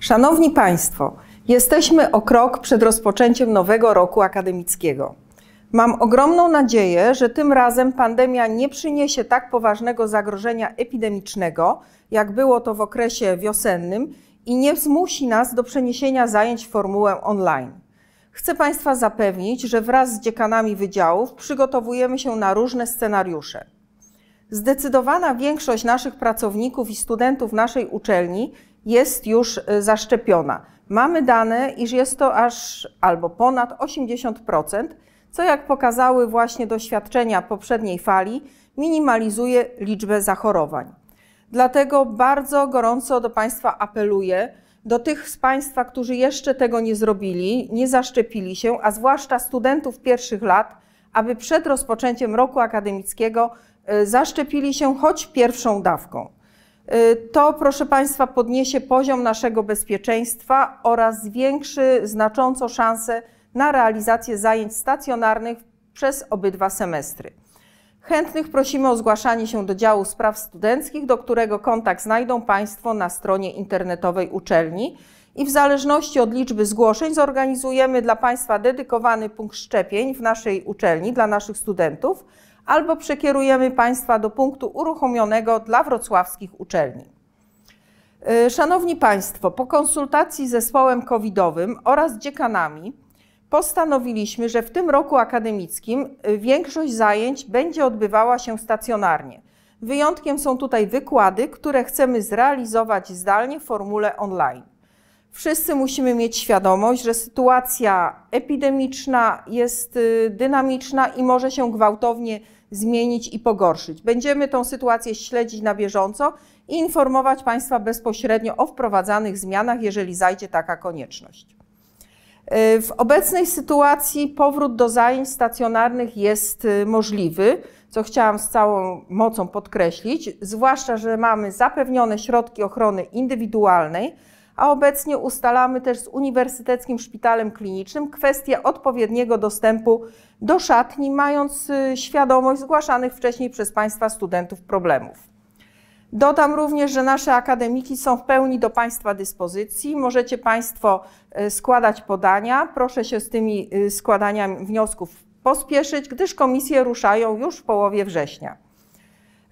Szanowni Państwo, jesteśmy o krok przed rozpoczęciem nowego roku akademickiego. Mam ogromną nadzieję, że tym razem pandemia nie przyniesie tak poważnego zagrożenia epidemicznego, jak było to w okresie wiosennym i nie zmusi nas do przeniesienia zajęć w formułę online. Chcę Państwa zapewnić, że wraz z dziekanami wydziałów przygotowujemy się na różne scenariusze. Zdecydowana większość naszych pracowników i studentów naszej uczelni jest już y, zaszczepiona. Mamy dane, iż jest to aż albo ponad 80%, co jak pokazały właśnie doświadczenia poprzedniej fali, minimalizuje liczbę zachorowań. Dlatego bardzo gorąco do Państwa apeluję, do tych z Państwa, którzy jeszcze tego nie zrobili, nie zaszczepili się, a zwłaszcza studentów pierwszych lat, aby przed rozpoczęciem roku akademickiego y, zaszczepili się choć pierwszą dawką. Y, to, proszę Państwa, podniesie poziom naszego bezpieczeństwa oraz zwiększy znacząco szanse na realizację zajęć stacjonarnych przez obydwa semestry. Chętnych prosimy o zgłaszanie się do działu spraw studenckich, do którego kontakt znajdą Państwo na stronie internetowej uczelni. I w zależności od liczby zgłoszeń zorganizujemy dla Państwa dedykowany punkt szczepień w naszej uczelni, dla naszych studentów albo przekierujemy Państwa do punktu uruchomionego dla wrocławskich uczelni. E, szanowni Państwo, po konsultacji z zespołem covidowym oraz dziekanami postanowiliśmy, że w tym roku akademickim e, większość zajęć będzie odbywała się stacjonarnie. Wyjątkiem są tutaj wykłady, które chcemy zrealizować zdalnie w formule online. Wszyscy musimy mieć świadomość, że sytuacja epidemiczna jest y, dynamiczna i może się gwałtownie zmienić zmienić i pogorszyć. Będziemy tą sytuację śledzić na bieżąco i informować Państwa bezpośrednio o wprowadzanych zmianach, jeżeli zajdzie taka konieczność. E, w obecnej sytuacji powrót do zajęć stacjonarnych jest e, możliwy, co chciałam z całą mocą podkreślić, zwłaszcza, że mamy zapewnione środki ochrony indywidualnej, a obecnie ustalamy też z Uniwersyteckim Szpitalem Klinicznym kwestię odpowiedniego dostępu do szatni, mając y, świadomość zgłaszanych wcześniej przez Państwa studentów problemów. Dodam również, że nasze akademiki są w pełni do Państwa dyspozycji. Możecie Państwo y, składać podania. Proszę się z tymi y, składaniem wniosków pospieszyć, gdyż komisje ruszają już w połowie września.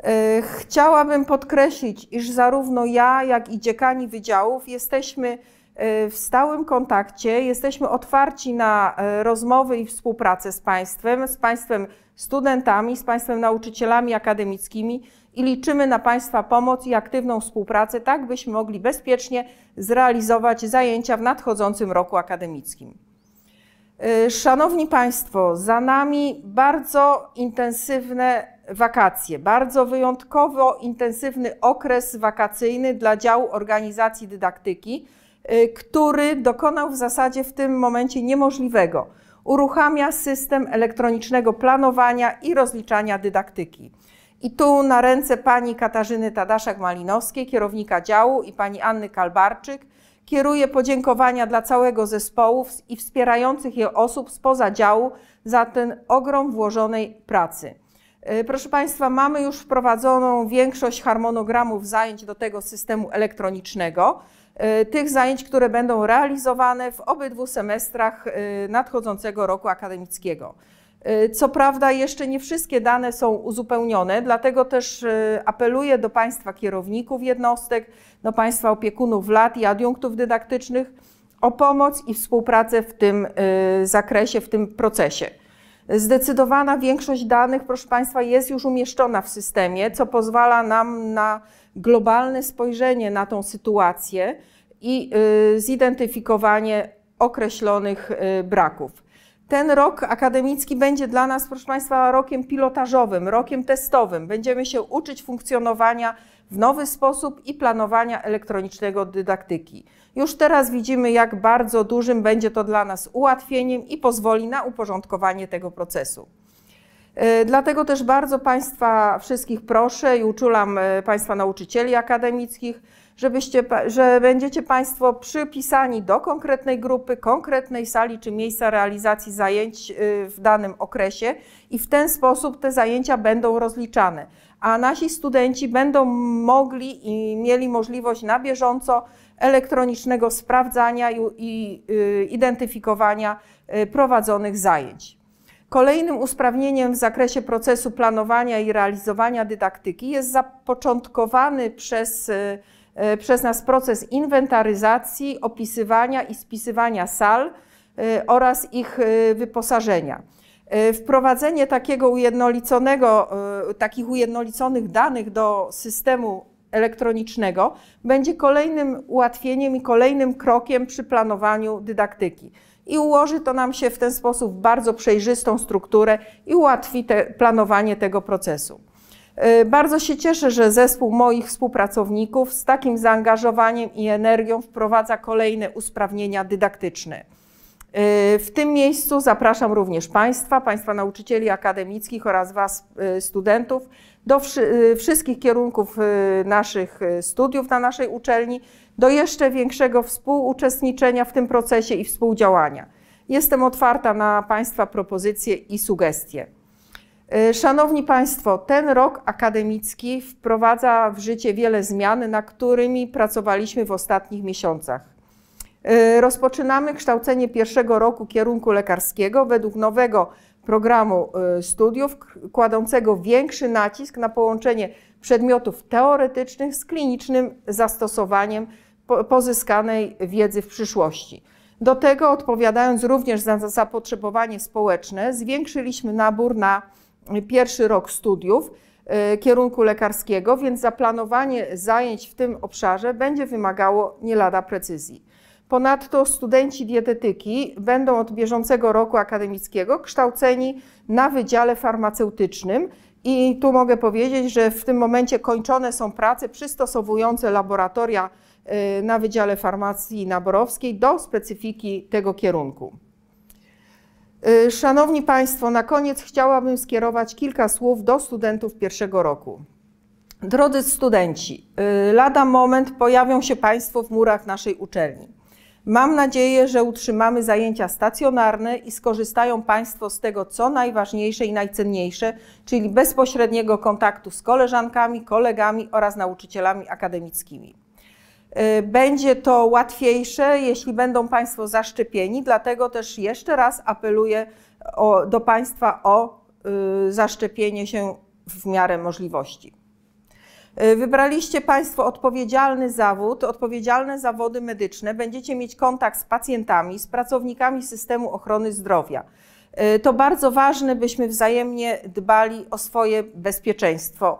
Y, chciałabym podkreślić, iż zarówno ja, jak i dziekani wydziałów jesteśmy y, w stałym kontakcie, jesteśmy otwarci na y, rozmowy i współpracę z Państwem, z Państwem studentami, z Państwem nauczycielami akademickimi i liczymy na Państwa pomoc i aktywną współpracę, tak byśmy mogli bezpiecznie zrealizować zajęcia w nadchodzącym roku akademickim. Szanowni Państwo, za nami bardzo intensywne wakacje. Bardzo wyjątkowo intensywny okres wakacyjny dla działu organizacji dydaktyki, y, który dokonał w zasadzie w tym momencie niemożliwego. Uruchamia system elektronicznego planowania i rozliczania dydaktyki. I tu na ręce pani Katarzyny Tadaszak-Malinowskiej, kierownika działu, i pani Anny Kalbarczyk kieruję podziękowania dla całego zespołu i wspierających je osób spoza działu za ten ogrom włożonej pracy. E, proszę Państwa, mamy już wprowadzoną większość harmonogramów zajęć do tego systemu elektronicznego. E, tych zajęć, które będą realizowane w obydwu semestrach e, nadchodzącego roku akademickiego. Co prawda, jeszcze nie wszystkie dane są uzupełnione, dlatego też apeluję do Państwa kierowników jednostek, do Państwa opiekunów lat i adiunktów dydaktycznych o pomoc i współpracę w tym zakresie, w tym procesie. Zdecydowana większość danych, proszę Państwa, jest już umieszczona w systemie, co pozwala nam na globalne spojrzenie na tą sytuację i y, zidentyfikowanie określonych y, braków. Ten rok akademicki będzie dla nas, proszę Państwa, rokiem pilotażowym, rokiem testowym. Będziemy się uczyć funkcjonowania w nowy sposób i planowania elektronicznego dydaktyki. Już teraz widzimy, jak bardzo dużym będzie to dla nas ułatwieniem i pozwoli na uporządkowanie tego procesu. E, dlatego też bardzo Państwa wszystkich proszę i uczulam e, Państwa nauczycieli akademickich, żebyście, że będziecie Państwo przypisani do konkretnej grupy, konkretnej sali czy miejsca realizacji zajęć y, w danym okresie i w ten sposób te zajęcia będą rozliczane. A nasi studenci będą mogli i mieli możliwość na bieżąco elektronicznego sprawdzania i, i y, identyfikowania y, prowadzonych zajęć. Kolejnym usprawnieniem w zakresie procesu planowania i realizowania dydaktyki jest zapoczątkowany przez E, przez nas proces inwentaryzacji, opisywania i spisywania sal e, oraz ich e, wyposażenia. Wprowadzenie takiego ujednoliconego, takich ujednoliconych danych do systemu elektronicznego będzie kolejnym ułatwieniem i kolejnym krokiem przy planowaniu dydaktyki. I ułoży to nam się w ten sposób bardzo przejrzystą strukturę i ułatwi te planowanie tego procesu. E, bardzo się cieszę, że zespół moich współpracowników z takim zaangażowaniem i energią wprowadza kolejne usprawnienia dydaktyczne. E, w tym miejscu zapraszam również Państwa, Państwa nauczycieli akademickich oraz Was, e, studentów, do wszystkich kierunków naszych studiów na naszej uczelni, do jeszcze większego współuczestniczenia w tym procesie i współdziałania. Jestem otwarta na Państwa propozycje i sugestie. E, szanowni Państwo, ten rok akademicki wprowadza w życie wiele zmian, na którymi pracowaliśmy w ostatnich miesiącach. E, rozpoczynamy kształcenie pierwszego roku kierunku lekarskiego według nowego programu e, studiów, kładącego większy nacisk na połączenie przedmiotów teoretycznych z klinicznym zastosowaniem pozyskanej wiedzy w przyszłości. Do tego, odpowiadając również za zapotrzebowanie społeczne, zwiększyliśmy nabór na pierwszy rok studiów e, kierunku lekarskiego, więc zaplanowanie zajęć w tym obszarze będzie wymagało nie lada precyzji. Ponadto studenci dietetyki będą od bieżącego roku akademickiego kształceni na Wydziale Farmaceutycznym. I tu mogę powiedzieć, że w tym momencie kończone są prace przystosowujące laboratoria e, na Wydziale Farmacji Naborowskiej do specyfiki tego kierunku. Y, szanowni Państwo, na koniec chciałabym skierować kilka słów do studentów pierwszego roku. Drodzy studenci, y, lada moment pojawią się Państwo w murach naszej uczelni. Mam nadzieję, że utrzymamy zajęcia stacjonarne i skorzystają Państwo z tego, co najważniejsze i najcenniejsze, czyli bezpośredniego kontaktu z koleżankami, kolegami oraz nauczycielami akademickimi. Y, będzie to łatwiejsze, jeśli będą Państwo zaszczepieni, dlatego też jeszcze raz apeluję o, do Państwa o y, zaszczepienie się w miarę możliwości. Y, wybraliście Państwo odpowiedzialny zawód, odpowiedzialne zawody medyczne. Będziecie mieć kontakt z pacjentami, z pracownikami systemu ochrony zdrowia. To bardzo ważne, byśmy wzajemnie dbali o swoje bezpieczeństwo.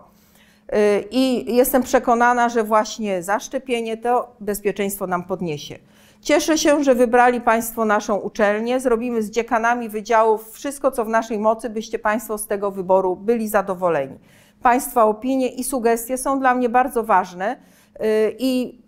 I jestem przekonana, że właśnie zaszczepienie to bezpieczeństwo nam podniesie. Cieszę się, że wybrali Państwo naszą uczelnię. Zrobimy z dziekanami wydziałów wszystko, co w naszej mocy, byście Państwo z tego wyboru byli zadowoleni. Państwa opinie i sugestie są dla mnie bardzo ważne y, i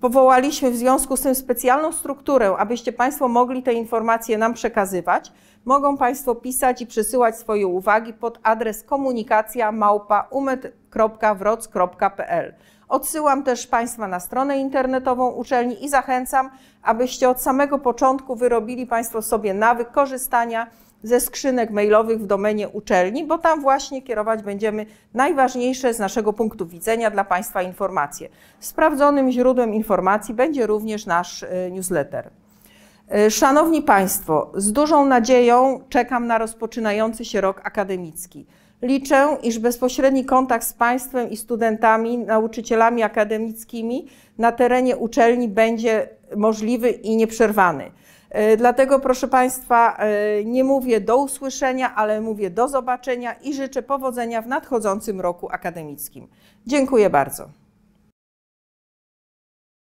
powołaliśmy w związku z tym specjalną strukturę, abyście Państwo mogli te informacje nam przekazywać. Mogą Państwo pisać i przesyłać swoje uwagi pod adres komunikacja małpa.umet.wroc.pl. Odsyłam też Państwa na stronę internetową uczelni i zachęcam, abyście od samego początku wyrobili Państwo sobie nawyk korzystania ze skrzynek mailowych w domenie uczelni, bo tam właśnie kierować będziemy najważniejsze z naszego punktu widzenia dla Państwa informacje. Sprawdzonym źródłem informacji będzie również nasz y, newsletter. E, szanowni Państwo, z dużą nadzieją czekam na rozpoczynający się rok akademicki. Liczę, iż bezpośredni kontakt z Państwem i studentami, nauczycielami akademickimi na terenie uczelni będzie możliwy i nieprzerwany. E, dlatego, proszę Państwa, e, nie mówię do usłyszenia, ale mówię do zobaczenia i życzę powodzenia w nadchodzącym roku akademickim. Dziękuję bardzo.